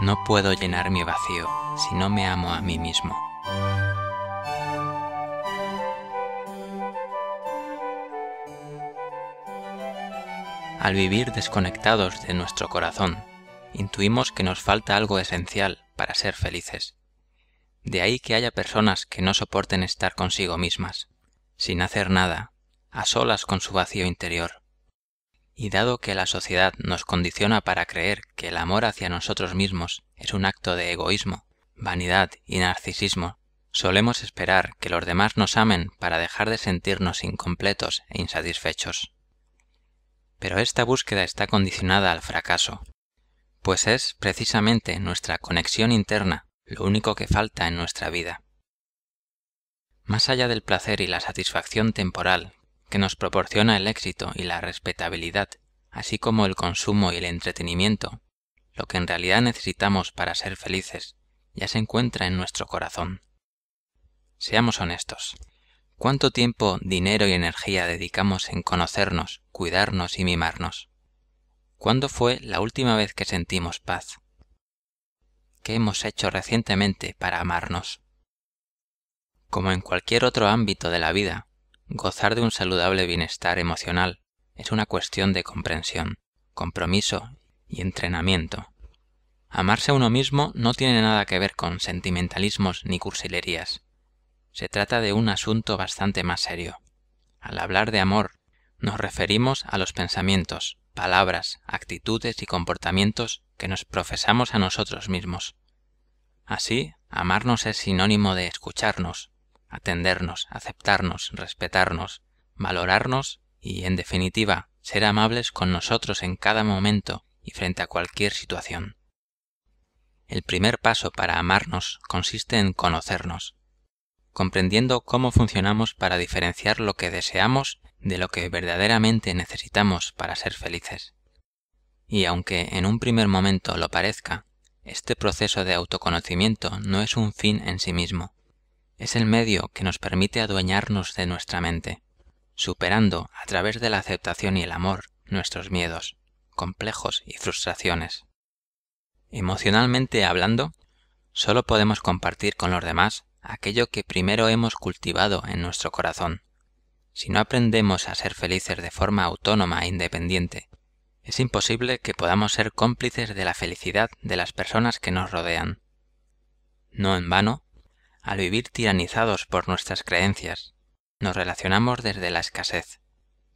No puedo llenar mi vacío si no me amo a mí mismo. Al vivir desconectados de nuestro corazón, intuimos que nos falta algo esencial para ser felices. De ahí que haya personas que no soporten estar consigo mismas, sin hacer nada, a solas con su vacío interior, y dado que la sociedad nos condiciona para creer que el amor hacia nosotros mismos es un acto de egoísmo, vanidad y narcisismo, solemos esperar que los demás nos amen para dejar de sentirnos incompletos e insatisfechos. Pero esta búsqueda está condicionada al fracaso, pues es precisamente nuestra conexión interna lo único que falta en nuestra vida. Más allá del placer y la satisfacción temporal que nos proporciona el éxito y la respetabilidad, así como el consumo y el entretenimiento, lo que en realidad necesitamos para ser felices, ya se encuentra en nuestro corazón. Seamos honestos. ¿Cuánto tiempo, dinero y energía dedicamos en conocernos, cuidarnos y mimarnos? ¿Cuándo fue la última vez que sentimos paz? ¿Qué hemos hecho recientemente para amarnos? Como en cualquier otro ámbito de la vida, Gozar de un saludable bienestar emocional es una cuestión de comprensión, compromiso y entrenamiento. Amarse a uno mismo no tiene nada que ver con sentimentalismos ni cursilerías. Se trata de un asunto bastante más serio. Al hablar de amor, nos referimos a los pensamientos, palabras, actitudes y comportamientos que nos profesamos a nosotros mismos. Así, amarnos es sinónimo de escucharnos, atendernos, aceptarnos, respetarnos, valorarnos y, en definitiva, ser amables con nosotros en cada momento y frente a cualquier situación. El primer paso para amarnos consiste en conocernos, comprendiendo cómo funcionamos para diferenciar lo que deseamos de lo que verdaderamente necesitamos para ser felices. Y aunque en un primer momento lo parezca, este proceso de autoconocimiento no es un fin en sí mismo, es el medio que nos permite adueñarnos de nuestra mente, superando a través de la aceptación y el amor nuestros miedos, complejos y frustraciones. Emocionalmente hablando, solo podemos compartir con los demás aquello que primero hemos cultivado en nuestro corazón. Si no aprendemos a ser felices de forma autónoma e independiente, es imposible que podamos ser cómplices de la felicidad de las personas que nos rodean. No en vano, al vivir tiranizados por nuestras creencias, nos relacionamos desde la escasez,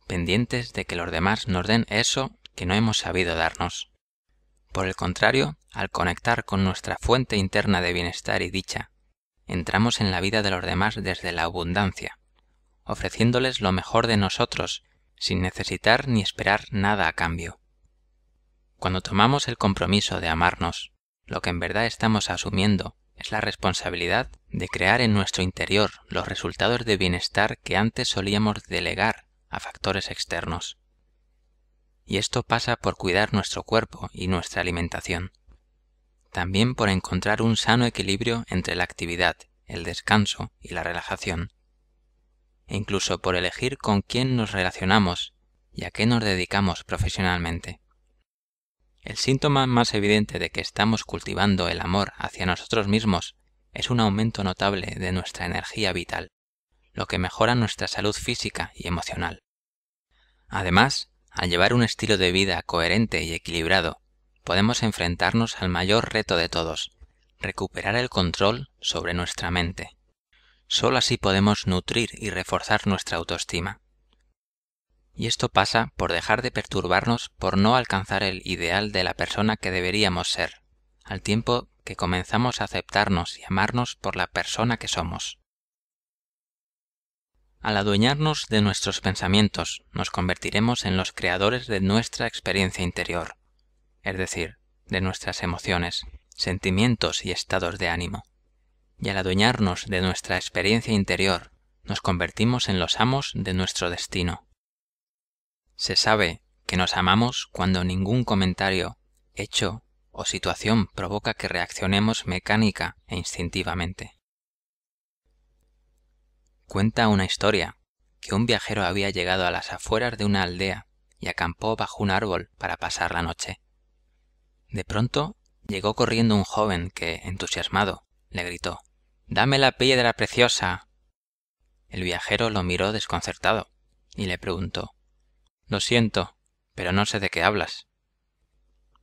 pendientes de que los demás nos den eso que no hemos sabido darnos. Por el contrario, al conectar con nuestra fuente interna de bienestar y dicha, entramos en la vida de los demás desde la abundancia, ofreciéndoles lo mejor de nosotros sin necesitar ni esperar nada a cambio. Cuando tomamos el compromiso de amarnos, lo que en verdad estamos asumiendo es la responsabilidad de crear en nuestro interior los resultados de bienestar que antes solíamos delegar a factores externos. Y esto pasa por cuidar nuestro cuerpo y nuestra alimentación. También por encontrar un sano equilibrio entre la actividad, el descanso y la relajación. E incluso por elegir con quién nos relacionamos y a qué nos dedicamos profesionalmente. El síntoma más evidente de que estamos cultivando el amor hacia nosotros mismos es un aumento notable de nuestra energía vital, lo que mejora nuestra salud física y emocional. Además, al llevar un estilo de vida coherente y equilibrado, podemos enfrentarnos al mayor reto de todos, recuperar el control sobre nuestra mente. Solo así podemos nutrir y reforzar nuestra autoestima. Y esto pasa por dejar de perturbarnos por no alcanzar el ideal de la persona que deberíamos ser, al tiempo que comenzamos a aceptarnos y amarnos por la persona que somos. Al adueñarnos de nuestros pensamientos, nos convertiremos en los creadores de nuestra experiencia interior, es decir, de nuestras emociones, sentimientos y estados de ánimo. Y al adueñarnos de nuestra experiencia interior, nos convertimos en los amos de nuestro destino. Se sabe que nos amamos cuando ningún comentario, hecho o situación provoca que reaccionemos mecánica e instintivamente. Cuenta una historia que un viajero había llegado a las afueras de una aldea y acampó bajo un árbol para pasar la noche. De pronto llegó corriendo un joven que, entusiasmado, le gritó Dame la piedra preciosa. El viajero lo miró desconcertado y le preguntó lo siento, pero no sé de qué hablas.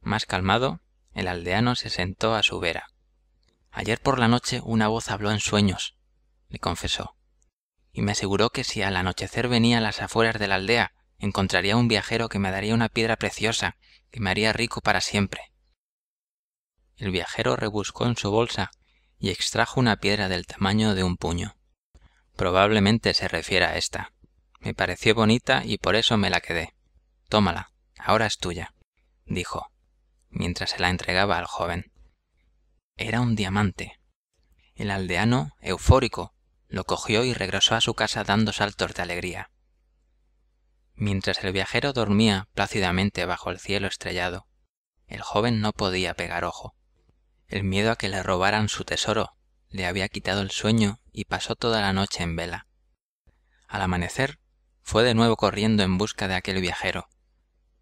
Más calmado, el aldeano se sentó a su vera. Ayer por la noche una voz habló en sueños, le confesó, y me aseguró que si al anochecer venía a las afueras de la aldea, encontraría un viajero que me daría una piedra preciosa que me haría rico para siempre. El viajero rebuscó en su bolsa y extrajo una piedra del tamaño de un puño. Probablemente se refiere a esta. Me pareció bonita y por eso me la quedé. Tómala, ahora es tuya, dijo, mientras se la entregaba al joven. Era un diamante. El aldeano, eufórico, lo cogió y regresó a su casa dando saltos de alegría. Mientras el viajero dormía plácidamente bajo el cielo estrellado, el joven no podía pegar ojo. El miedo a que le robaran su tesoro le había quitado el sueño y pasó toda la noche en vela. Al amanecer, fue de nuevo corriendo en busca de aquel viajero.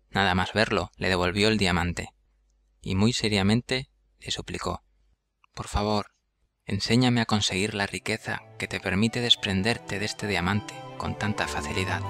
Nada más verlo, le devolvió el diamante, y muy seriamente le suplicó Por favor, enséñame a conseguir la riqueza que te permite desprenderte de este diamante con tanta facilidad.